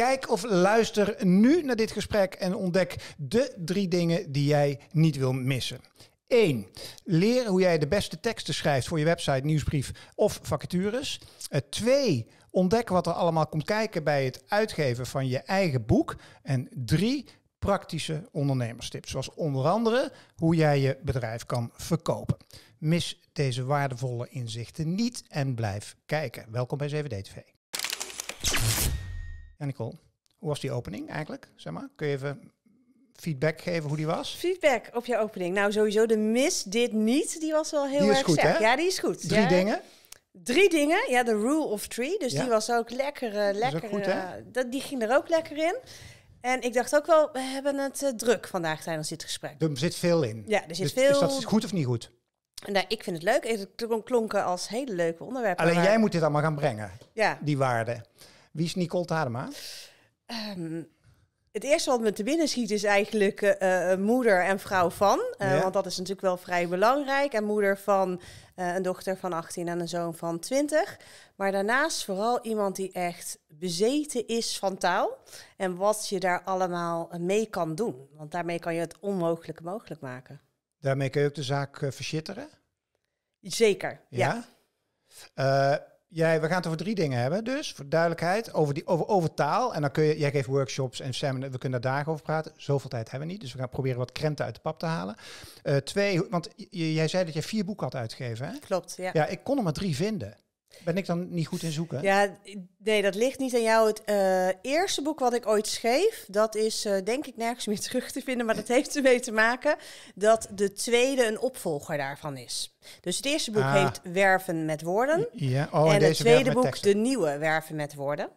Kijk of luister nu naar dit gesprek en ontdek de drie dingen die jij niet wil missen. 1. Leer hoe jij de beste teksten schrijft voor je website, nieuwsbrief of vacatures. 2. Eh, ontdek wat er allemaal komt kijken bij het uitgeven van je eigen boek. En 3. Praktische ondernemerstips, zoals onder andere hoe jij je bedrijf kan verkopen. Mis deze waardevolle inzichten niet en blijf kijken. Welkom bij 7 TV. En Nicole, hoe was die opening eigenlijk? Zeg maar, kun je even feedback geven hoe die was? Feedback op je opening. Nou, sowieso de mis dit niet. Die was wel heel erg goed, Hè? Ja, die is goed. Drie dingen. Drie dingen. Ja, de rule of three. Dus die was ook lekker. Eh, lekker eh, dat, die ging er ook lekker in. En ik dacht ook wel, we hebben het eh, druk vandaag tijdens dit gesprek. Er zit veel in. Ja, er zit dus, veel. Is dat goed of niet goed? Nou, ik vind het leuk. Het klonken als hele leuke onderwerpen. Alleen jij moet dit allemaal gaan brengen. Ja. Die waarde. Wie is Nicole Tadema? Ehm, het eerste wat me te binnen schiet is eigenlijk eh, eh, moeder en vrouw van. Eh, want dat is natuurlijk wel vrij belangrijk. En moeder van een dochter van 18 en een zoon van 20. Maar daarnaast vooral iemand die echt bezeten is van taal. En wat je daar allemaal mee kan doen. Want daarmee kan je het onmogelijke mogelijk maken. Daarmee kun je ook de zaak verschitteren. Zeker, ja. ja jij, we gaan het over drie dingen hebben. Dus voor duidelijkheid, over, die, over, over taal. En dan kun je, jij geeft workshops en seminars, we kunnen daar dagen over praten. Zoveel tijd hebben we niet. Dus we gaan proberen wat krenten uit de pap te halen. Eh, twee, want jij zei dat je vier boeken had uitgegeven. Hè? Klopt, ja. Ja, ik kon er maar drie vinden. Ben ik dan niet goed in zoeken? Ja, nee, dat ligt niet aan jou. Het eh, eerste boek wat ik ooit schreef, dat is eh, denk ik nergens meer terug te vinden, maar dat heeft ermee te maken dat de tweede een opvolger daarvan is. Dus het eerste boek ah. heet Werven met woorden. Ja. Oh, en, het tweede boek De Nieuwe Werven met woorden.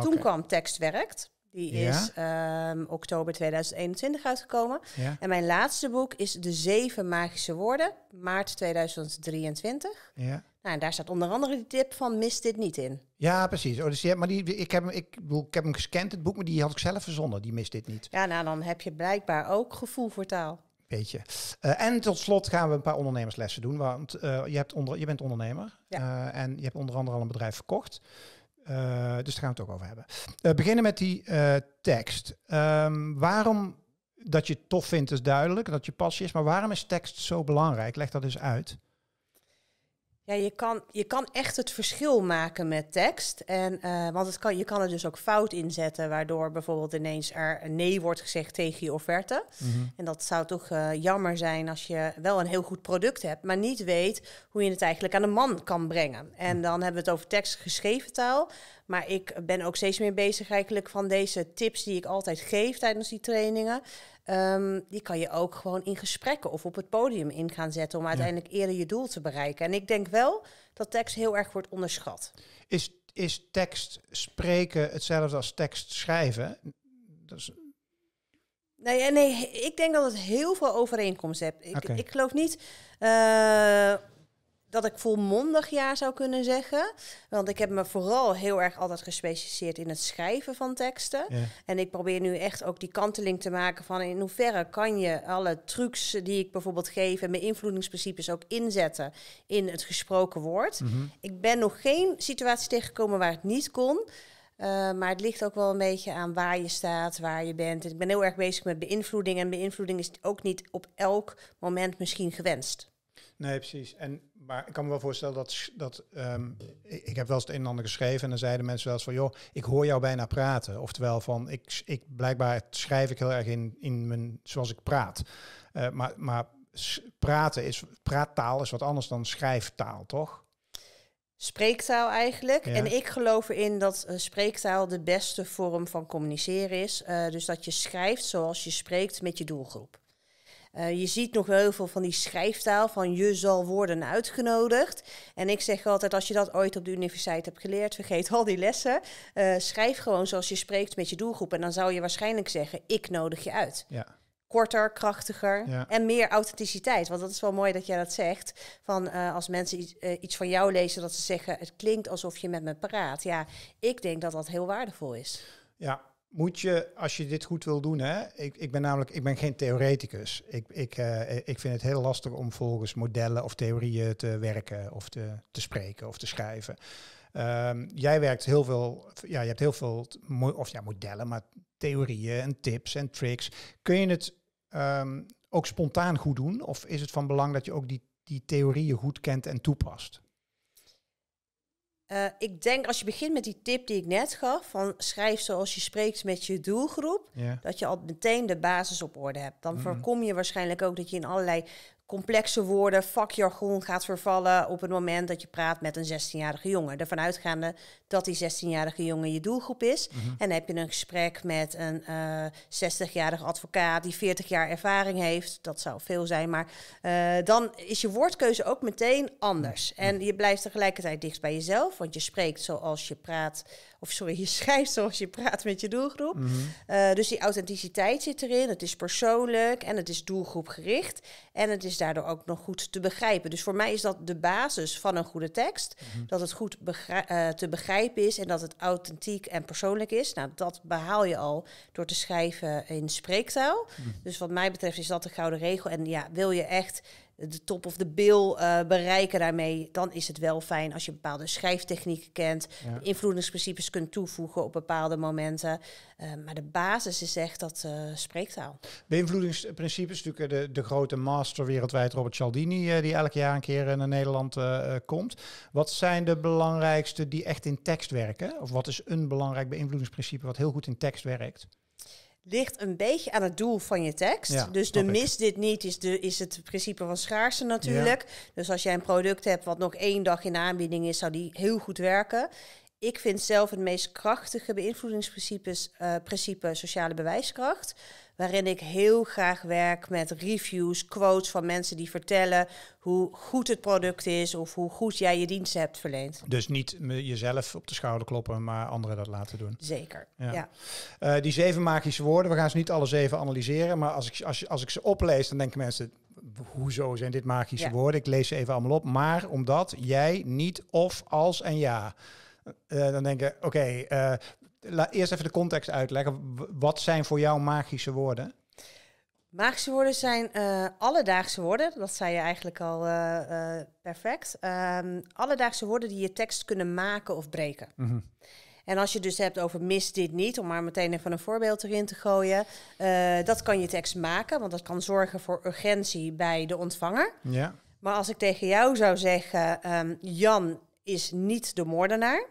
Toen kwam Tekst Werkt. Die is ehm, oktober 2021 uitgekomen. Ja. En mijn laatste boek is De Zeven Magische Woorden, maart 2023. Ja. Nou, daar staat onder andere de tip van mis dit niet in. Ja, precies. Oh, dus maar die, ik, heb hem, ik, ik heb hem gescand, het boek, maar die had ik zelf verzonnen. Die mist dit niet. Ja, nou dan heb je blijkbaar ook gevoel voor taal. Weet je. Eh, en tot slot gaan we een paar ondernemerslessen doen. Want eh, je, hebt onder, je bent ondernemer eh, en je hebt onder andere al een bedrijf verkocht. dus daar gaan we het ook over hebben. beginnen met die tekst. Ehm, waarom dat je het tof vindt is duidelijk, dat je passie is. Maar waarom is tekst zo belangrijk? Leg dat eens uit. Ja, je kan, je kan echt het verschil maken met tekst. En, eh, want het kan, je kan er dus ook fout inzetten, waardoor bijvoorbeeld ineens er een nee wordt gezegd tegen je offerte. Mhm. En dat zou toch eh, jammer zijn als je wel een heel goed product hebt, maar niet weet hoe je het eigenlijk aan de man kan brengen. En dan hebben we het over tekst geschreven taal. Maar ik ben ook steeds meer bezig eigenlijk van deze tips die ik altijd geef tijdens die trainingen. Ehm, die kan je ook gewoon in gesprekken of op het podium in gaan zetten om uiteindelijk eerder je doel te bereiken. En ik denk wel dat tekst heel erg wordt onderschat. Is, is tekst spreken hetzelfde als tekst schrijven? Dat is Nee, eh, nee, ik denk dat het heel veel overeenkomst heeft. Ik, ik geloof niet. Eh, dat ik volmondig ja zou kunnen zeggen. Want ik heb me vooral heel erg altijd gespecialiseerd in het schrijven van teksten. En ik probeer nu echt ook die kanteling te maken van in hoeverre kan je alle trucs die ik bijvoorbeeld geef en mijn invloedingsprincipes ook inzetten in het gesproken woord. Mhm. Ik ben nog geen situatie tegengekomen waar het niet kon. Eh, maar het ligt ook wel een beetje aan waar je staat, waar je bent. Ik ben heel erg bezig met beïnvloeding. En beïnvloeding is ook niet op elk moment misschien gewenst. Nee, precies. En, maar ik kan me wel voorstellen dat... dat ehm, ik heb wel eens het een en ander geschreven... en dan zeiden mensen wel eens van... joh, ik hoor jou bijna praten. Oftewel van, ik, ik, blijkbaar schrijf ik heel erg in, in mijn, zoals ik praat. Eh, maar maar praten is, praattaal is wat anders dan schrijftaal, toch? spreektaal eigenlijk. En ik geloof erin dat eh, spreektaal de beste vorm van communiceren is. Eh, dus dat je schrijft zoals je spreekt met je doelgroep. Eh, je ziet nog heel veel van die schrijftaal van je zal worden uitgenodigd. En ik zeg altijd, als je dat ooit op de universiteit hebt geleerd, vergeet al die lessen. Eh, schrijf gewoon zoals je spreekt met je doelgroep. En dan zou je waarschijnlijk zeggen, ik nodig je uit. Ja korter, krachtiger en meer authenticiteit. Want dat is wel mooi dat jij dat zegt. Van eh, als mensen iets, iets, van jou lezen, dat ze zeggen: het klinkt alsof je met me praat. Ja, ik denk dat dat heel waardevol is. Ja, moet je, als je dit goed wil doen, hè, ik, ik ben namelijk ik ben geen theoreticus. Ik, ik, eh, ik vind het heel lastig om volgens modellen of theorieën te werken of te, te spreken of te schrijven. Ehm, jij werkt heel veel, ja, je hebt heel veel of ja, modellen, maar theorieën en tips en tricks. Kun je het ehm, ook spontaan goed doen? Of is het van belang dat je ook die, die theorieën goed kent en toepast? Eh, ik denk als je begint met die tip die ik net gaf, van schrijf zoals je spreekt met je doelgroep, dat je al meteen de basis op orde hebt. Dan mm-hmm. voorkom je waarschijnlijk ook dat je in allerlei complexe woorden, vakjargon gaat vervallen op het moment dat je praat met een 16-jarige jongen. Ervan uitgaande dat die 16-jarige jongen je doelgroep is. Mhm. En heb je een gesprek met een uh, eh, 60-jarige advocaat die 40 jaar ervaring heeft, dat zou veel zijn, maar eh, dan is je woordkeuze ook meteen anders. En je blijft tegelijkertijd dicht bij jezelf, want je spreekt zoals je praat, of sorry, je schrijft zoals je praat met je doelgroep. Mhm. Eh, dus die authenticiteit zit erin, het is persoonlijk en het is doelgroepgericht en het is daardoor ook nog goed te begrijpen. Dus voor mij is dat de basis van een goede tekst. Mhm. Dat het goed eh, te begrijpen is en dat het authentiek en persoonlijk is. Nou, dat behaal je al door te schrijven in spreektaal. Mhm. Dus wat mij betreft is dat de gouden regel. En ja, wil je echt de top of de bil eh, bereiken daarmee, dan is het wel fijn als je bepaalde schrijftechnieken kent, ja. invloedingsprincipes kunt toevoegen op bepaalde momenten. Eh, maar de basis is echt dat uh, spreektaal. Beïnvloedingsprincipes, natuurlijk de, de grote master wereldwijd, Robert Cialdini, die elk jaar een keer naar Nederland komt. Wat zijn de belangrijkste die echt in tekst werken? Of wat is een belangrijk beïnvloedingsprincipe wat heel goed in tekst werkt? ligt een beetje aan het doel van je tekst. dus de mis dit niet is, de, is het principe van schaarste natuurlijk. Dus als jij een product hebt wat nog één dag in aanbieding is, zou die heel goed werken. Ik vind zelf het meest krachtige beïnvloedingsprincipe eh, principe sociale bewijskracht waarin ik heel graag werk met reviews, quotes van mensen die vertellen hoe goed het product is of hoe goed jij je diensten hebt verleend. Dus niet jezelf op de schouder kloppen, maar anderen dat laten doen. Zeker. Ja. Eh, die zeven magische woorden, we gaan ze niet alle zeven analyseren, maar als ik, als, als ik ze oplees, dan denken mensen, hoezo zijn dit magische woorden? Ik lees ze even allemaal op. Maar omdat jij niet of als en ja. Uh, dan denken, oké, eh, laat eerst even de context uitleggen. Wat zijn voor jou magische woorden? Magische woorden zijn uh, alledaagse woorden. Dat zei je eigenlijk al eh, eh, perfect. Um, alledaagse woorden die je tekst kunnen maken of breken. Mhm. En als je dus hebt over mis dit niet, om maar meteen even een voorbeeld erin te gooien. dat kan je tekst maken, want dat kan zorgen voor urgentie bij de ontvanger. Ja. Maar als ik tegen jou zou zeggen, ehm, Jan is niet de moordenaar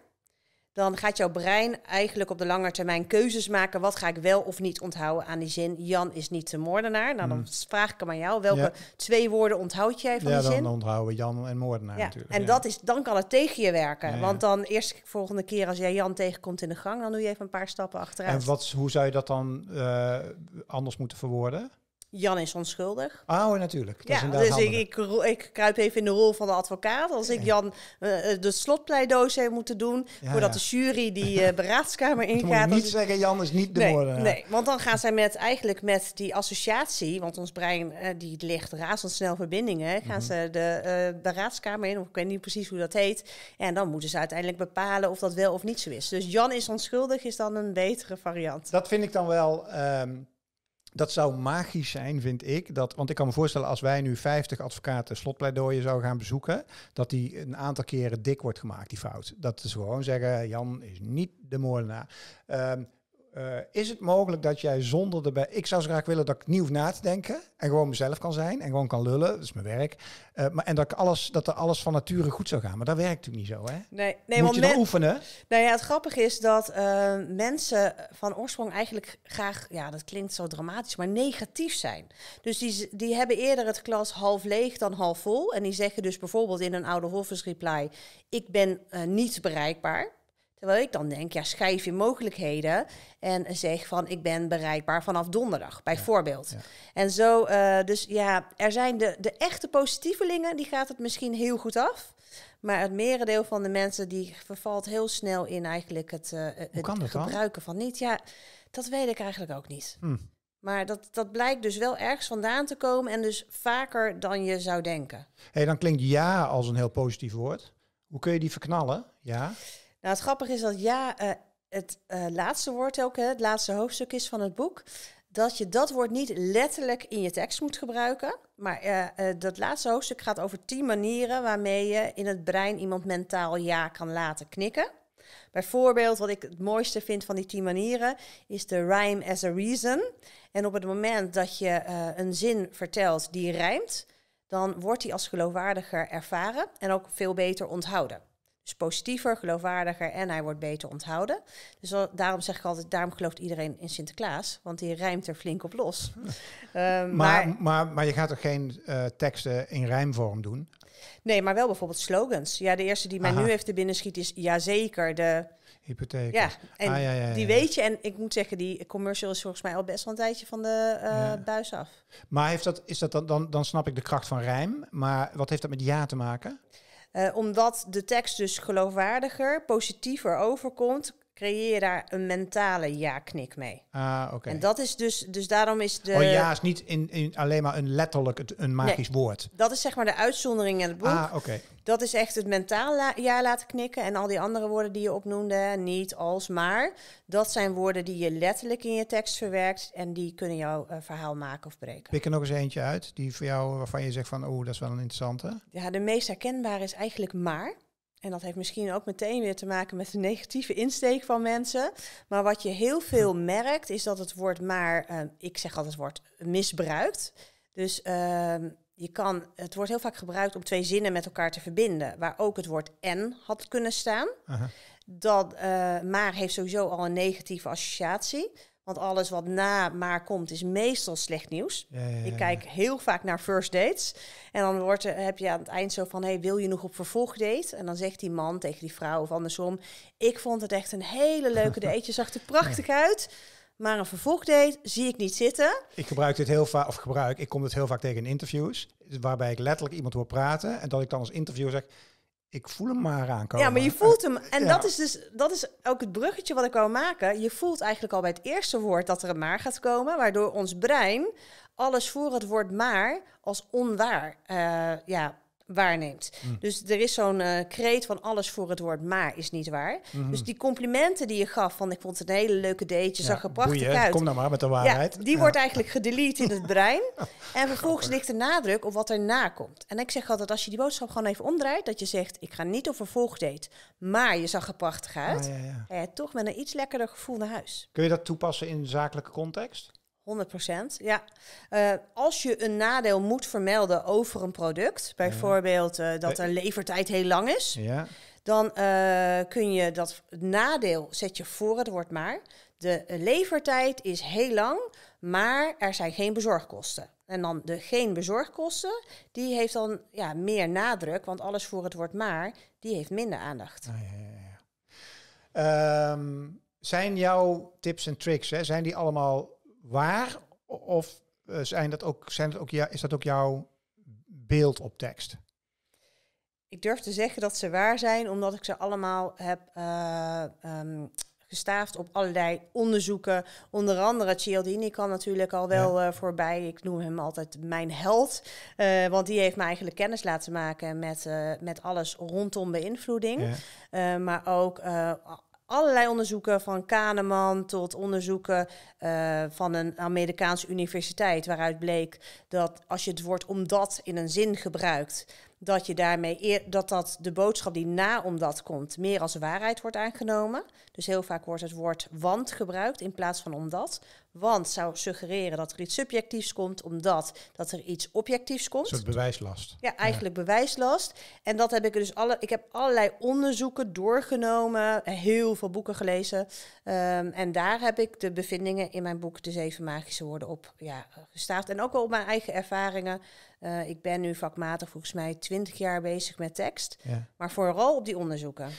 dan gaat jouw brein eigenlijk op de lange termijn keuzes maken. Wat ga ik wel of niet onthouden aan die zin? Jan is niet de moordenaar. Nou, dan hmm. vraag ik hem aan jou. Welke twee woorden onthoud jij van die zin? Ja, dan onthouden Jan en moordenaar ja. natuurlijk. En Dat is, dan kan het tegen je werken. Want dan eerst volgende keer als jij Jan tegenkomt in de gang... dan doe je even een paar stappen achteruit. En wat, hoe zou je dat dan eh, anders moeten verwoorden? Jan is onschuldig. Oh, natuurlijk. ja, dus ik, ik, ik, kruip even in de rol van de advocaat. Als ik Jan eh, eh, de slotpleidoos heb moeten doen, voordat de jury die eh, beraadskamer ingaat. Moet niet zeggen, Jan is niet de nee, moordenaar. Nee, want dan gaan zij met, eigenlijk met die associatie, want ons brein die ligt razendsnel verbindingen, gaan mhm. ze de beraadskamer in, of ik weet niet precies hoe dat heet. En dan moeten ze uiteindelijk bepalen of dat wel of niet zo is. Dus Jan is onschuldig is dan een betere variant. Dat vind ik dan wel... Ehm, dat zou magisch zijn, vind ik. Dat, want ik kan me voorstellen, als wij nu 50 advocaten slotpleidooien zouden gaan bezoeken, dat die een aantal keren dik wordt gemaakt, die fout. Dat ze gewoon zeggen, Jan is niet de moordenaar. Um, eh, is het mogelijk dat jij zonder de... ik zou graag willen dat ik nieuw na te denken en gewoon mezelf kan zijn en gewoon kan lullen. Dat is mijn werk. Eh, maar, en dat, ik alles, dat er alles van nature goed zou gaan. Maar dat werkt natuurlijk niet zo, hè? Nee, nee Moet want je dan oefenen? Nou ja, het grappige is dat eh, mensen van oorsprong eigenlijk graag... Ja, dat klinkt zo dramatisch, maar negatief zijn. Dus die, die hebben eerder het klas half leeg dan half vol. En die zeggen dus bijvoorbeeld in een oude Hoffers reply... Ik ben niet bereikbaar. Terwijl ik dan denk, ja, schrijf je mogelijkheden en zeg van ik ben bereikbaar vanaf donderdag, bijvoorbeeld. En zo, eh, dus ja, er zijn de, de echte positievelingen, die gaat het misschien heel goed af. Maar het merendeel van de mensen die vervalt heel snel in eigenlijk het, uh, het gebruiken van niet. Ja, dat weet ik eigenlijk ook niet. Hm. Maar dat, dat blijkt dus wel ergens vandaan te komen en dus vaker dan je zou denken. hey, dan klinkt ja als een heel positief woord. Hoe kun je die verknallen? Ja. Nou, het grappige is dat ja, eh, het eh, laatste woord ook, hè, het laatste hoofdstuk is van het boek, dat je dat woord niet letterlijk in je tekst moet gebruiken. Maar uh, dat laatste hoofdstuk gaat over tien manieren waarmee je in het brein iemand mentaal ja kan laten knikken. Bijvoorbeeld, wat ik het mooiste vind van die tien manieren, is de rhyme as a reason. En op het moment dat je een zin vertelt die rijmt, dan wordt die als geloofwaardiger ervaren en ook veel beter onthouden is positiever, geloofwaardiger en hij wordt beter onthouden. Dus daarom zeg ik altijd, daarom gelooft iedereen in Sinterklaas, want die rijmt er flink op los. Hm. Ehm, maar, maar, maar, je gaat toch geen eh, teksten in rijmvorm doen? Nee, maar wel bijvoorbeeld slogans. Ja, de eerste die mij nu heeft te binnen schiet is zeker, de... Hypotheek. Ah, ja, ja, ja, die weet je. En ik moet zeggen, die commercial is volgens mij al best wel een tijdje van de eh, buis af. Maar heeft dat, is dat dan, dan, dan snap ik de kracht van rijm. Maar wat heeft dat met ja te maken? Eh, omdat de tekst dus geloofwaardiger, positiever overkomt, creëer daar een mentale ja-knik mee. Ah, oké. En dat is dus, dus daarom is de... Oh ja, is niet in, in alleen maar een letterlijk, een magisch nee, woord. Dat is zeg maar de uitzondering in het boek. Ah, oké. Dat is echt het mentaal ja laten knikken. En al die andere woorden die je opnoemde, niet, als, maar. Dat zijn woorden die je letterlijk in je tekst verwerkt. En die kunnen jouw eh, verhaal maken of breken. Pik er nog eens eentje uit, die voor jou, waarvan je zegt van, oh, dat is wel een interessante. Ja, de meest herkenbare is eigenlijk maar en dat heeft misschien ook meteen weer te maken met de negatieve insteek van mensen. Maar wat je heel veel merkt, is dat het woord maar, ehm, ik zeg altijd het woord misbruikt. Dus ehm, je kan, het wordt heel vaak gebruikt om twee zinnen met elkaar te verbinden, waar ook het woord en had kunnen staan. Dat eh, maar heeft sowieso al een negatieve associatie. Want alles wat na maar komt is meestal slecht nieuws. Ik kijk heel vaak naar first dates. En dan wordt, heb je aan het eind zo van, hey, wil je nog op vervolgdate? En dan zegt die man tegen die vrouw of andersom, ik vond het echt een hele leuke date. Je zag er prachtig uit. Maar een vervolgdate zie ik niet zitten. Ik gebruik dit heel vaak, of gebruik, ik kom dit heel vaak tegen in interviews. Waarbij ik letterlijk iemand hoor praten. En dat ik dan als interviewer zeg, ik voel hem maar aankomen. Ja, maar je voelt hem. En dat is dus dat is ook het bruggetje wat ik wou maken. Je voelt eigenlijk al bij het eerste woord dat er een maar gaat komen, waardoor ons brein alles voor het woord maar als onwaar uh, ja, waarneemt. Mm. Dus er is zo'n uh, kreet van alles voor het woord maar is niet waar. Mhm. Dus die complimenten die je gaf van ik vond het een hele leuke date, je zag er prachtig uit. Kom nou maar met de waarheid. die wordt eigenlijk gedelete in het brein. en vervolgens ligt de nadruk op wat erna komt. En ik zeg altijd als je die boodschap gewoon even omdraait, dat je zegt ik ga niet over volgdate, maar je zag er prachtig uit. Ah, eh, toch met een iets lekkerder gevoel naar huis. Kun je dat toepassen in zakelijke context? 100 ja. Eh, als je een nadeel moet vermelden over een product, bijvoorbeeld eh, dat eh, de levertijd heel lang is, ja. dan kun je dat nadeel zet je voor het woord maar. De levertijd is heel lang, maar er zijn geen bezorgkosten. En dan de geen bezorgkosten, die heeft dan ja, meer nadruk, want alles voor het woord maar, die heeft minder aandacht. Ah, ja, ja, ehm, zijn jouw tips en tricks, hè, zijn die allemaal waar? Of eh, zijn dat ook, zijn dat ook, ja, is dat ook jouw beeld op tekst? Ik durf te zeggen dat ze waar zijn, omdat ik ze allemaal heb eh, ehm, gestaafd op allerlei onderzoeken. Onder andere Cialdini kan natuurlijk al wel eh, voorbij. Ik noem hem altijd mijn held. want die heeft me eigenlijk kennis laten maken met, met alles rondom beïnvloeding. maar ook allerlei onderzoeken, van Kahneman tot onderzoeken eh, van een Amerikaanse universiteit, waaruit bleek dat als je het woord omdat in een zin gebruikt, dat je daarmee dat, dat de boodschap die na omdat komt meer als waarheid wordt aangenomen. Dus heel vaak wordt het woord want gebruikt in plaats van omdat. Want zou suggereren dat er iets subjectiefs komt, omdat dat er iets objectiefs komt. Een soort bewijslast. Ja, eigenlijk bewijslast. En dat heb ik dus alle. Ik heb allerlei onderzoeken doorgenomen, heel veel boeken gelezen. Ehm, en daar heb ik de bevindingen in mijn boek De Zeven Magische Woorden op ja, gestaafd. En ook wel op mijn eigen ervaringen. Eh, ik ben nu vakmatig volgens mij twintig jaar bezig met tekst. Maar vooral op die onderzoeken.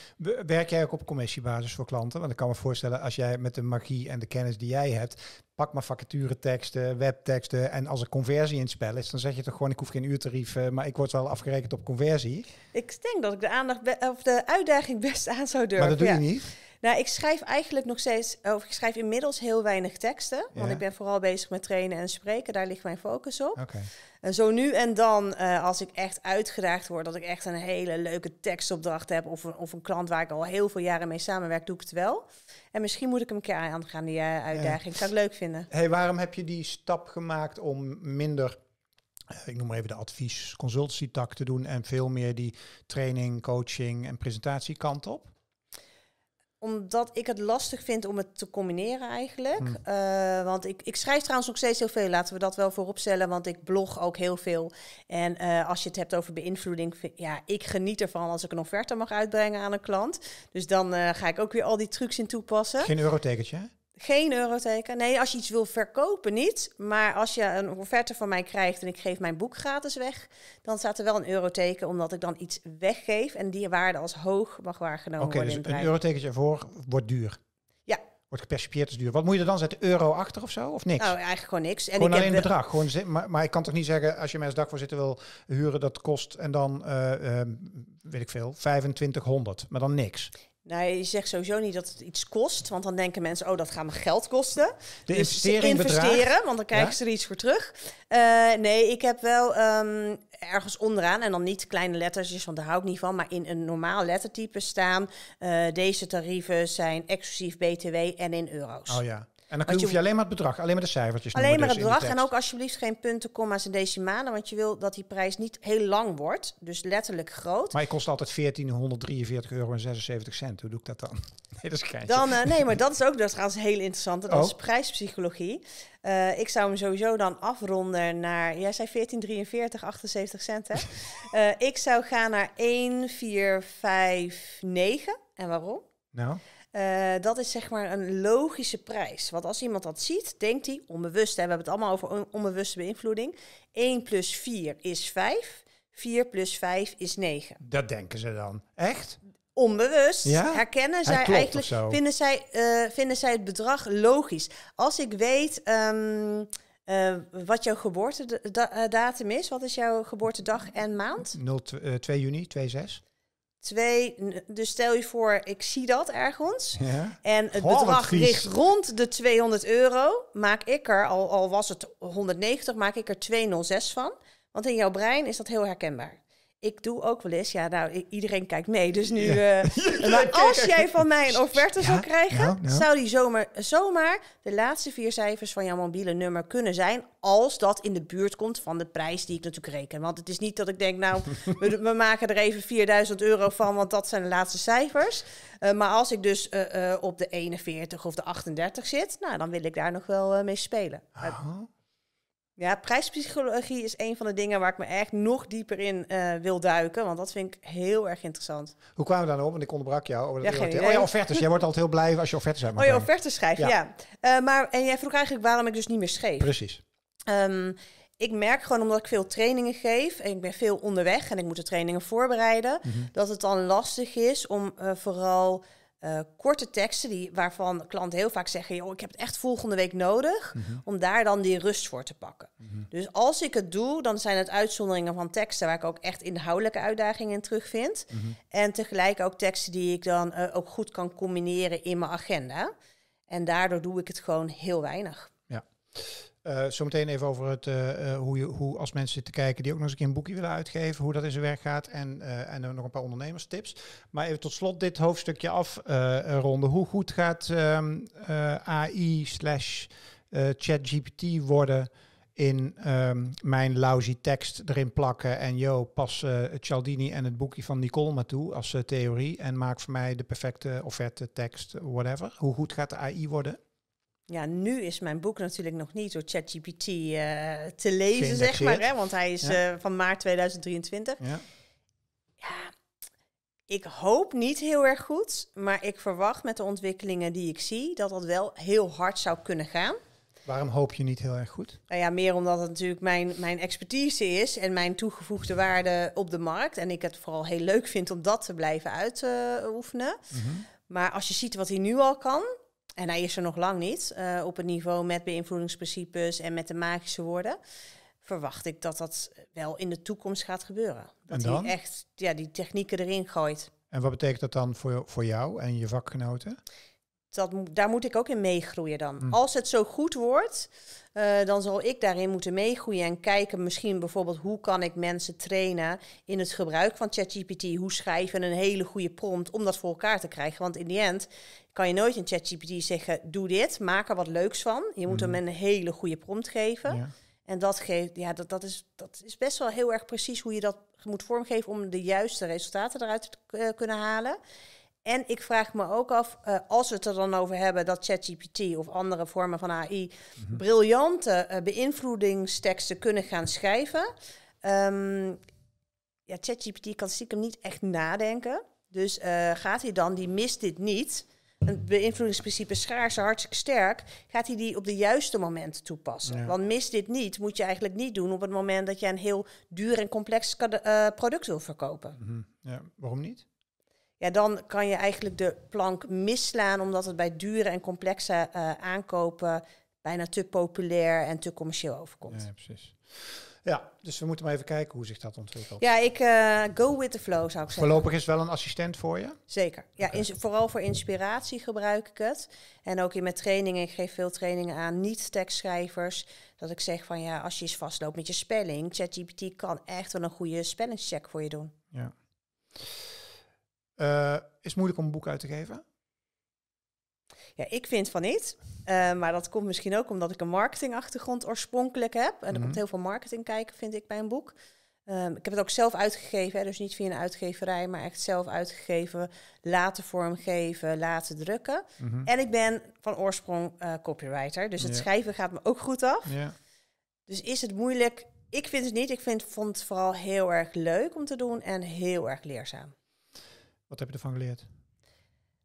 Werk jij ook op commissiebasis voor klanten? Want ik kan me voorstellen, als jij met de magie en de kennis die jij hebt, pak maar teksten, webteksten. En als er conversie in het spel is, dan zeg je toch gewoon: ik hoef geen uurtarief, maar ik word wel afgerekend op conversie. Ik denk dat ik de, aandacht of de uitdaging best aan zou durven. Maar dat doe je niet. Nou, ik schrijf eigenlijk nog steeds, of ik schrijf inmiddels heel weinig teksten. Want ik ben vooral bezig met trainen en spreken. Daar ligt mijn focus op. En zo nu en dan, eh, als ik echt uitgedaagd word, dat ik echt een hele leuke tekstopdracht heb. Of, of een klant waar ik al heel veel jaren mee samenwerk, doe ik het wel. En misschien moet ik hem een keer aangaan, die eh, uitdaging. Ja. Zou ik leuk vinden. Hey, waarom heb je die stap gemaakt om minder eh, ik noem maar even de advies-consultancy-tak te doen en veel meer die training, coaching en presentatiekant op? omdat ik het lastig vind om het te combineren eigenlijk. Hmm. Eh, want ik, ik schrijf trouwens ook steeds heel veel. Laten we dat wel vooropstellen. Want ik blog ook heel veel. En eh, als je het hebt over beïnvloeding. Ja, ik geniet ervan als ik een offerte mag uitbrengen aan een klant. Dus dan eh, ga ik ook weer al die trucs in toepassen. Geen eurotekentje? Geen euroteken. Nee, als je iets wil verkopen niet. Maar als je een offerte van mij krijgt en ik geef mijn boek gratis weg, dan staat er wel een euroteken, omdat ik dan iets weggeef en die waarde als hoog mag waargenomen worden. Oké, dus een eurotekentje ervoor wordt duur. Ja. Wordt gepercipieerd als duur. Wat moet je er dan zetten? Euro achter of zo? Of niks? Nou, eigenlijk gewoon niks. En gewoon ik alleen heb bedrag. Gewoon zin, maar, ik kan toch niet zeggen, als je mij als dagvoorzitter wil huren, dat kost en dan, eh, ehm, weet ik veel, 2500. Maar dan niks. Nee, je zegt sowieso niet dat het iets kost, want dan denken mensen, oh, dat gaat me geld kosten. De dus ze investeren, want dan krijgen ze er iets voor terug. Eh, nee, ik heb wel ehm, ergens onderaan, en dan niet kleine lettertjes, want daar hou ik niet van, maar in een normaal lettertype staan, eh, deze tarieven zijn exclusief BTW en in euro's. Oh ja. En dan kun je, hoef je alleen maar het bedrag, alleen maar de cijfertjes. Alleen maar dus het bedrag en ook alsjeblieft geen punten, komma's en decimalen, want je wil dat die prijs niet heel lang wordt, dus letterlijk groot. Maar ik kost altijd 1443,76 euro en cent. Hoe doe ik dat dan? Nee, dat is Dan, eh, nee, maar dat is ook dat is trouwens heel interessant. Dat oh. is prijspsychologie. Eh, ik zou hem sowieso dan afronden naar, jij zei 1443, 78 cent hè? Eh, ik zou gaan naar 1459. En waarom? Nou? Uh, dat is zeg maar een logische prijs. Want als iemand dat ziet, denkt hij onbewust. Hè, we hebben het allemaal over on onbewuste beïnvloeding. 1 plus 4 is 5. 4 plus 5 is 9. Dat denken ze dan. Echt? Onbewust ja? herkennen zij eigenlijk, vinden zij, uh, vinden zij het bedrag logisch. Als ik weet um, uh, wat jouw geboortedatum is, wat is jouw geboortedag en maand? 02 2 juni, 2 6. Twee, dus stel je voor, ik zie dat ergens. En het bedrag ligt rond de 200 euro. Maak ik er, al, al was het 190, maak ik er 206 van. Want in jouw brein is dat heel herkenbaar. Ik doe ook wel eens, ja, nou, iedereen kijkt mee. Dus nu, eh, als jij van mij een offerte zou krijgen, zou die zomaar, de laatste vier cijfers van jouw mobiele nummer kunnen zijn. Als dat in de buurt komt van de prijs die ik natuurlijk reken. Want het is niet dat ik denk, nou, we, maken er even 4000 euro van, want dat zijn de laatste cijfers. Eh, maar als ik dus eh, op de 41 of de 38 zit, nou, dan wil ik daar nog wel mee spelen. Ja, prijspsychologie is een van de dingen waar ik me echt nog dieper in eh, wil duiken. Want dat vind ik heel erg interessant. Hoe kwamen we daar nou op? Want ik onderbrak jou. Over ja, oh ja, offertes. jij wordt altijd heel blij als je offertes hebt. Oh, je offertes schrijven, ja. Eh, maar, en jij vroeg eigenlijk waarom ik dus niet meer schreef. Precies. Ehm, ik merk gewoon omdat ik veel trainingen geef en ik ben veel onderweg en ik moet de trainingen voorbereiden, mhm. dat het dan lastig is om eh, vooral eh, korte teksten, die, waarvan klanten heel vaak zeggen: Joh, ik heb het echt volgende week nodig, mhm. om daar dan die rust voor te pakken. Mhm. Dus als ik het doe, dan zijn het uitzonderingen van teksten waar ik ook echt inhoudelijke uitdagingen in terugvind. Mhm. En tegelijk ook teksten die ik dan eh, ook goed kan combineren in mijn agenda. En daardoor doe ik het gewoon heel weinig. Ja. Eh, zometeen even over het, eh, eh, hoe, je, hoe als mensen zitten kijken die ook nog eens een boekje willen uitgeven, hoe dat in zijn werk gaat. En, en nog een paar ondernemerstips. Maar even tot slot dit hoofdstukje afronden. hoe goed gaat ehm, AI slash ChatGPT worden in ehm, mijn lousy tekst erin plakken. En yo, pas Cialdini en het boekje van Nicole maar toe als theorie. En maak voor mij de perfecte offerte tekst, whatever. Hoe goed gaat de AI worden? ja, nu is mijn boek natuurlijk nog niet door ChatGPT uh, te lezen, zeg maar. Hè? Want hij is eh, van maart 2023. Ja. ja. ik hoop niet heel erg goed. Maar ik verwacht met de ontwikkelingen die ik zie, dat dat wel heel hard zou kunnen gaan. Waarom hoop je niet heel erg goed? Nou ja, meer omdat het natuurlijk mijn, mijn expertise is en mijn toegevoegde waarde op de markt. En ik het vooral heel leuk vind om dat te blijven uitoefenen. Uh, Maar als je ziet wat hij nu al kan, en hij is er nog lang niet, eh, op het niveau met beïnvloedingsprincipes en met de magische woorden, verwacht ik dat dat wel in de toekomst gaat gebeuren. Dat hij echt ja, die technieken erin gooit. En wat betekent dat dan voor, voor jou en je vakgenoten? Dat, daar moet ik ook in meegroeien dan. Mm. Als het zo goed wordt, eh, dan zal ik daarin moeten meegroeien en kijken misschien bijvoorbeeld hoe kan ik mensen trainen in het gebruik van ChatGPT, hoe schrijven een hele goede prompt om dat voor elkaar te krijgen. Want in die end kan je nooit in ChatGPT zeggen, doe dit, maak er wat leuks van. Je moet hem mhm. een hele goede prompt geven. En dat, geeft, ja, dat, dat, is, dat is best wel heel erg precies hoe je dat moet vormgeven om de juiste resultaten eruit te eh, kunnen halen. En ik vraag me ook af, eh, als we het er dan over hebben dat ChatGPT of andere vormen van AI mhm. briljante eh, beïnvloedingsteksten kunnen gaan schrijven. Ehm, ja, ChatGPT kan stiekem niet echt nadenken. Dus eh, gaat hij dan, die mist dit niet. Een beïnvloedingsprincipe schaarse hartstikke sterk. Gaat hij die op de juiste momenten toepassen? Want mist dit niet, moet je eigenlijk niet doen op het moment dat je een heel duur en complex product wil verkopen. Mhm. Ja, waarom niet? ja, dan kan je eigenlijk de plank misslaan, omdat het bij dure en complexe eh, aankopen bijna te populair en te commercieel overkomt. Ja, precies. Ja, dus we moeten maar even kijken hoe zich dat ontwikkelt. Ja, ik eh, go with the flow zou ik zeggen. Voorlopig is wel een assistent voor je? Zeker. Ja, in, vooral voor inspiratie gebruik ik het. En ook in mijn trainingen, ik geef veel trainingen aan niet-tekstschrijvers. Dat ik zeg van ja, als je eens vastloopt met je spelling, ChatGPT kan echt wel een goede spellingscheck voor je doen. Ja. Eh, is het moeilijk om een boek uit te geven? Ja, ik vind van niet. Eh, maar dat komt misschien ook omdat ik een marketingachtergrond oorspronkelijk heb. En er komt mhm. heel veel marketing kijken, vind ik, bij een boek. Ehm, ik heb het ook zelf uitgegeven, hè, dus niet via een uitgeverij, maar echt zelf uitgegeven, laten vormgeven, laten drukken. Mhm. En ik ben van oorsprong eh, copywriter, dus het schrijven gaat me ook goed af. Dus is het moeilijk? Ik vind het niet. Ik vind, vond het vooral heel erg leuk om te doen en heel erg leerzaam. Wat heb je ervan geleerd?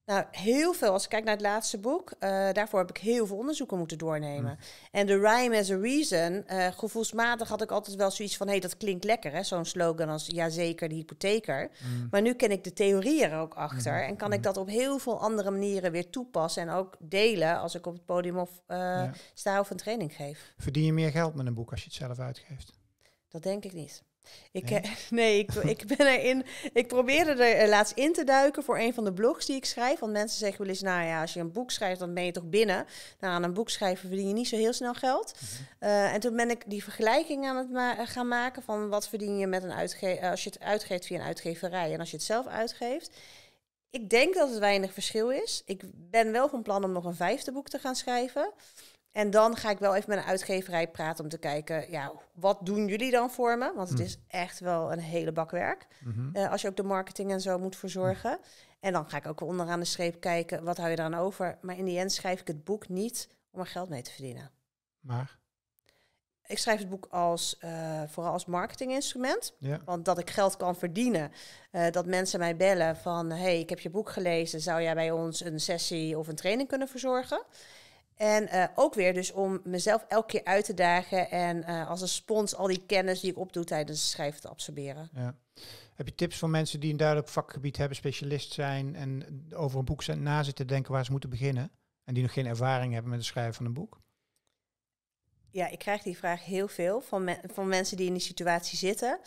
Nou, heel veel. Als ik kijk naar het laatste boek, eh, daarvoor heb ik heel veel onderzoeken moeten doornemen. Hmm. En de rhyme as a reason, eh, gevoelsmatig had ik altijd wel zoiets van... hé, hey, dat klinkt lekker, hè? Zo'n slogan als, ja zeker, de hypotheker. Hmm. Maar nu ken ik de theorie er ook achter. Hmm. En kan ik dat op heel veel andere manieren weer toepassen... en ook delen als ik op het podium of, uh, sta of een training geef. Verdien je meer geld met een boek als je het zelf uitgeeft? Dat denk ik niet. Ik, eh, nee? ik, ik ben erin. Ik probeerde er eh, laatst in te duiken voor een van de blogs die ik schrijf. Want mensen zeggen wel eens: Nou ja, als je een boek schrijft, dan ben je toch binnen. Nou, aan een boek schrijven verdien je niet zo heel snel geld. Mhm. Eh, en toen ben ik die vergelijking aan het gaan maken van wat verdien je met een uitge als je het uitgeeft via een uitgeverij en als je het zelf uitgeeft. Ik denk dat het weinig verschil is. Ik ben wel van plan om nog een vijfde boek te gaan schrijven. En dan ga ik wel even met een uitgeverij praten om te kijken, ja, wat doen jullie dan voor me? Want het mm. is echt wel een hele bak werk. Mhm. Eh, als je ook de marketing en zo moet verzorgen. Mm. En dan ga ik ook onderaan de streep kijken, wat hou je eraan over? Maar in die end schrijf ik het boek niet om er geld mee te verdienen. Maar? Ik schrijf het boek als, eh, vooral als marketinginstrument. Ja. Want dat ik geld kan verdienen. Eh, dat mensen mij bellen van, hey, ik heb je boek gelezen. Zou jij bij ons een sessie of een training kunnen verzorgen? En eh, ook weer dus om mezelf elke keer uit te dagen en eh, als een spons al die kennis die ik opdoe tijdens het schrijven te absorberen. Ja. Heb je tips voor mensen die een duidelijk vakgebied hebben, specialist zijn en over een boek zijn, na zitten denken waar ze moeten beginnen en die nog geen ervaring hebben met het schrijven van een boek? Ja, ik krijg die vraag heel veel van, van mensen die in die situatie zitten.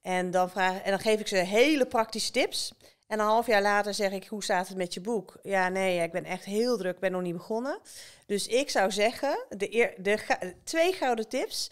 En dan, vraag, en dan geef ik ze hele praktische tips. En een half jaar later zeg ik, hoe staat het met je boek? Ja, nee, ik ben echt heel druk, ik ben nog niet begonnen. Dus ik zou zeggen, de, de twee gouden tips.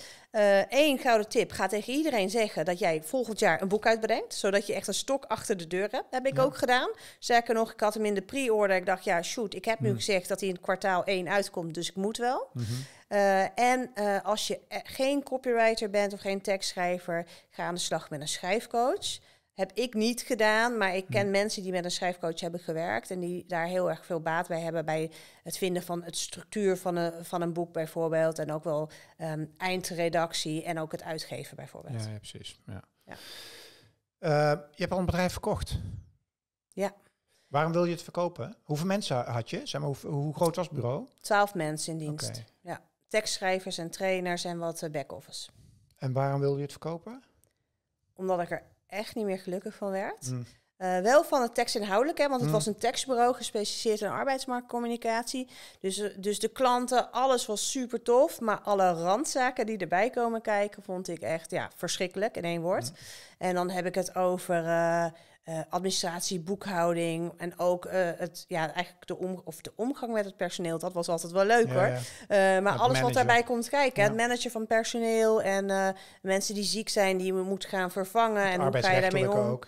Eén eh, gouden tip, ga tegen iedereen zeggen dat jij volgend jaar een boek uitbrengt. Zodat je echt een stok achter de deur hebt. Dat heb ik ook gedaan. Zeker nog, ik had hem in de pre-order. Ik dacht, ja, shoot, ik heb nu mm. gezegd dat hij in kwartaal 1 uitkomt, dus ik moet wel. Mhm. Eh, en eh, als je e, geen copywriter bent of geen tekstschrijver, ga aan de slag met een schrijfcoach heb ik niet gedaan, maar ik ken hm. mensen die met een schrijfcoach hebben gewerkt en die daar heel erg veel baat bij hebben bij het vinden van het structuur van een, van een boek bijvoorbeeld en ook wel ehm, eindredactie en ook het uitgeven bijvoorbeeld. Ja, precies. Ja. ja. Eh, je hebt al een bedrijf verkocht. Ja. Waarom wil je het verkopen? Hoeveel mensen had je? Zeg maar, hoe, hoe groot was het bureau? Twaalf mensen in dienst. Ja. Tekstschrijvers en trainers en wat eh, back-office. En waarom wil je het verkopen? Omdat ik er echt niet meer gelukkig van werd. Mm. Eh, wel van het tekstinhoudelijk, hè, want het mm. was een tekstbureau gespecialiseerd in arbeidsmarktcommunicatie. Dus, eh, dus de klanten, alles was super tof. Maar alle randzaken die erbij komen kijken, vond ik echt ja, verschrikkelijk in één woord. Mm. En dan heb ik het over eh, eh, administratie, boekhouding en ook eh, het, ja, eigenlijk de, om, of de omgang met het personeel. Dat was altijd wel leuk hoor. Eh, maar alles wat daarbij komt kijken, ja. het managen van personeel en mensen die ziek zijn die we moeten gaan vervangen. en hoe ga je daarmee om? Ook,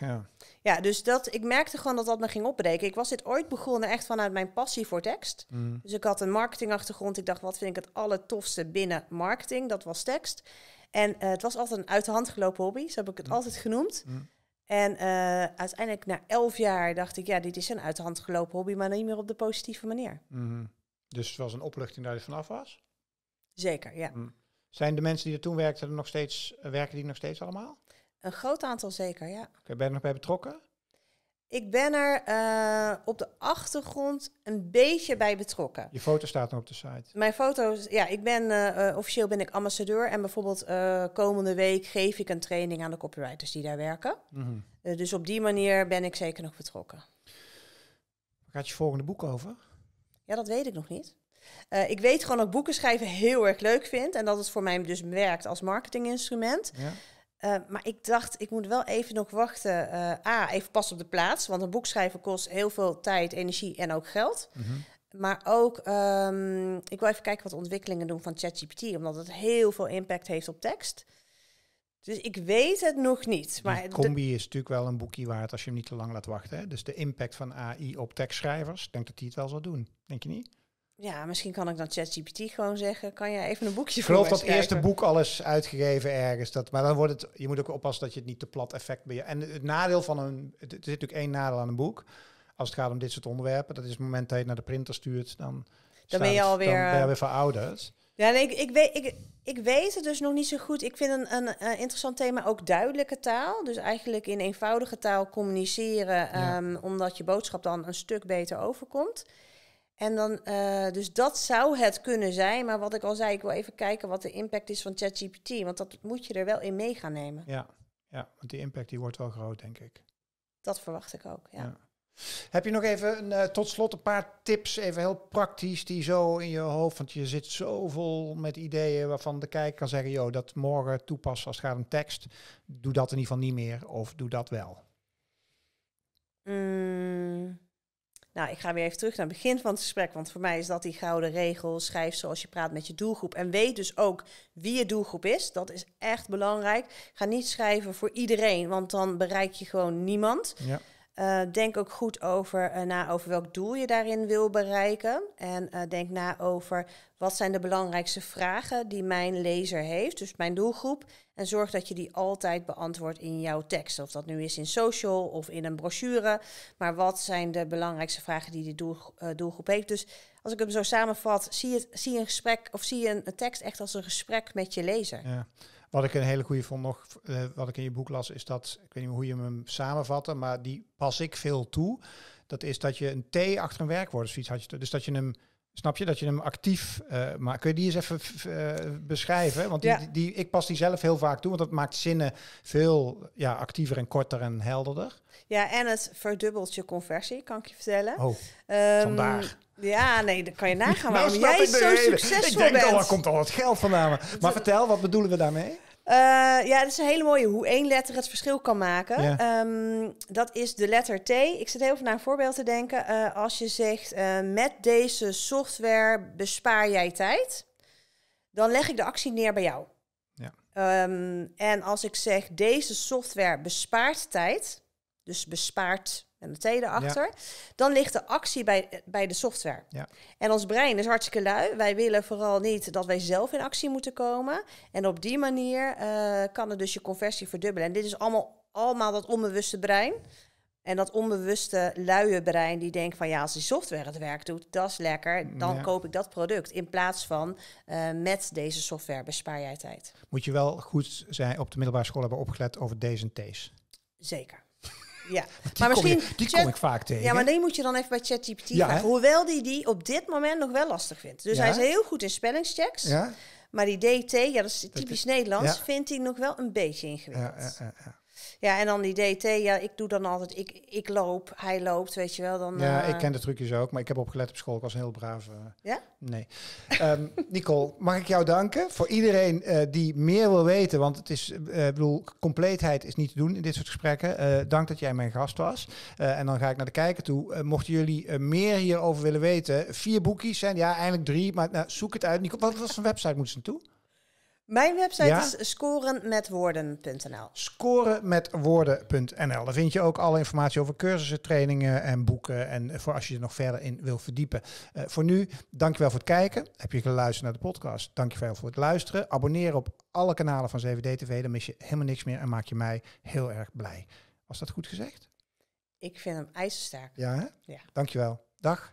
ja. dus dat, ik merkte gewoon dat dat me ging opbreken. Ik was dit ooit begonnen echt vanuit mijn passie voor tekst. Mm. Dus ik had een marketingachtergrond. Ik dacht, wat vind ik het allertofste binnen marketing? Dat was tekst. En het was altijd een uit de hand gelopen hobby, zo heb ik het mm. altijd genoemd. Mm. En eh, uiteindelijk na elf jaar dacht ik, ja, dit is een uit de hand gelopen hobby, maar niet meer op de positieve manier. Mhm. Dus het was een opluchting dat je vanaf was? Zeker, ja. Mhm. Zijn de mensen die er toen werkten er nog steeds, werken die nog steeds allemaal? Een groot aantal zeker, ja. Okay, ben je er nog bij betrokken? Ik ben er eh, op de achtergrond een beetje bij betrokken. Je foto staat nog op de site. Mijn foto's, ja, ik ben eh, eh, officieel ben ik ambassadeur en bijvoorbeeld komende week geef ik een training aan de copywriters die daar werken. Mhm. dus op die manier ben ik zeker nog betrokken. Waar gaat je volgende boek over? Ja, dat weet ik nog niet. ik weet gewoon dat boeken schrijven heel erg leuk vind en dat het voor mij dus werkt als marketinginstrument. Ja. Eh, maar ik dacht, ik moet wel even nog wachten. Eh, A, even pas op de plaats. Want een boek schrijven kost heel veel tijd, energie en ook geld. Mhm. Maar ook, ehm, ik wil even kijken wat ontwikkelingen doen van ChatGPT. Omdat het heel veel impact heeft op tekst. Dus ik weet het nog niet. Maar combi is natuurlijk wel een boekje waard als je hem niet te lang laat wachten. Hè? Dus de impact van AI op tekstschrijvers, denk dat die het wel zal doen. Denk je niet? ja, misschien kan ik dan ChatGPT gewoon zeggen: kan jij even een boekje voor Ik geloof dat eerste boek alles uitgegeven ergens. Dat, maar dan wordt het, je moet ook oppassen dat je het niet te plat effect bij En het nadeel van een, er zit natuurlijk één nadeel aan een boek. Als het gaat om dit soort onderwerpen, dat is het moment dat je het naar de printer stuurt, dan, dan ben je alweer dan ben je eh, weer verouderd. Ja, nee, ik, ik, weet, ik, ik weet het dus nog niet zo goed. Ik vind een, een, interessant thema ook duidelijke taal. Dus eigenlijk in eenvoudige taal communiceren, ehm, omdat je boodschap dan een stuk beter overkomt. En dan, eh, dus dat zou het kunnen zijn. Maar wat ik al zei, ik wil even kijken wat de impact is van ChatGPT. Want dat moet je er wel in mee gaan nemen. Ja, ja want die impact die wordt wel groot, denk ik. Dat verwacht ik ook, ja. ja. Heb je nog even uh, tot slot een paar tips, even heel praktisch, die zo in je hoofd, want je zit zoveel met ideeën waarvan de kijker kan zeggen, joh, dat morgen toepassen als het gaat een tekst, doe dat in ieder geval niet meer of doe dat wel. Mm. Nou, ik ga weer even terug naar het begin van het gesprek, want voor mij is dat die gouden regel. Schrijf zoals je praat met je doelgroep en weet dus ook wie je doelgroep is. Dat is echt belangrijk. Ga niet schrijven voor iedereen, want dan bereik je gewoon niemand. Ja. Eh, denk ook goed over, eh, na over welk doel je daarin wil bereiken. En eh, denk na over wat zijn de belangrijkste vragen die mijn lezer heeft, dus mijn doelgroep. En zorg dat je die altijd beantwoordt in jouw tekst. Of dat nu is in social of in een brochure. Maar wat zijn de belangrijkste vragen die die doel, doelgroep heeft? Dus als ik hem zo samenvat, zie, het, zie een gesprek of zie je een tekst echt als een gesprek met je lezer. Ja. Wat ik een hele goede vond nog, eh, wat ik in je boek las, is dat, ik weet niet hoe je hem samenvatte, maar die pas ik veel toe. Dat is dat je een T achter een werkwoord of had. Je, dus dat je hem, snap je, dat je hem actief uh, maakt. Kun je die eens even eh, beschrijven? Want die, die, ik pas die zelf heel vaak toe, want dat maakt zinnen veel ja, actiever en korter en helderder. Ja, en het verdubbelt je conversie, kan ik je vertellen. Oh, ehm, vandaag. Ja, nee, dat kan je nagaan nou waarom jij zo succesvol bent. Ik denk, oh, bent. komt al het geld vandaan? Maar vertel, wat bedoelen we daarmee? Eh, ja, dat is een hele mooie hoe één letter het verschil kan maken. Ehm, dat is de letter T. Ik zit heel veel naar een voorbeeld te denken. Eh, als je zegt, eh, met deze software bespaar jij tijd, dan leg ik de actie neer bij jou. Ja. Ehm, en als ik zeg, deze software bespaart tijd, dus bespaart en de erachter. achter. Dan ligt de actie bij, bij de software. Ja. En ons brein is hartstikke lui. Wij willen vooral niet dat wij zelf in actie moeten komen. En op die manier eh, kan het dus je conversie verdubbelen. En dit is allemaal, allemaal dat onbewuste brein. En dat onbewuste luie brein die denkt van ja, als die software het werk doet, dat is lekker, dan koop ik dat product. In plaats van eh, met deze software bespaar jij tijd. Moet je wel goed zijn op de middelbare school hebben opgelet over D's en T's. Zeker. Ja, maar misschien. die kom ik vaak tegen. Ja, maar die moet je dan even bij ChatGPT ja, vragen. Hoewel die die op dit moment nog wel lastig vindt. Dus hij is heel goed in spellingschecks. Maar die DT, ja, dat is typisch Nederlands, vindt hij nog wel een beetje ingewikkeld. ja, ja. ja. Ja, en dan die DT, ja, ik doe dan altijd, ik, ik loop, hij loopt, weet je wel. Dan, ja, eh, ik ken de trucjes ook, maar ik heb opgelet op school, ik was een heel braaf. Eh. ja? Nee. Ehm, Nicole, mag ik jou danken voor iedereen eh, die meer wil weten, want het is, ik bedoel, compleetheid is niet te doen in dit soort gesprekken. dank dat jij mijn gast was. en dan ga ik naar de kijker toe. mochten jullie meer hierover willen weten, vier boekjes zijn, ja, eigenlijk drie, maar nou, zoek het uit. Nicole, wat was een website moeten ze naartoe? Mijn website is scorenmetwoorden.nl. Scorenmetwoorden.nl. Daar vind je ook alle informatie over cursussen, trainingen en boeken. En voor als je er nog verder in wil verdiepen. Eh, voor nu, dankjewel voor het kijken. Heb je geluisterd naar de podcast? Dankjewel voor het luisteren. Abonneer op alle kanalen van 7D TV. Dan mis je helemaal niks meer en maak je mij heel erg blij. Was dat goed gezegd? Ik vind hem ijzersterk. Ja, hè? Ja. Dankjewel. Dag.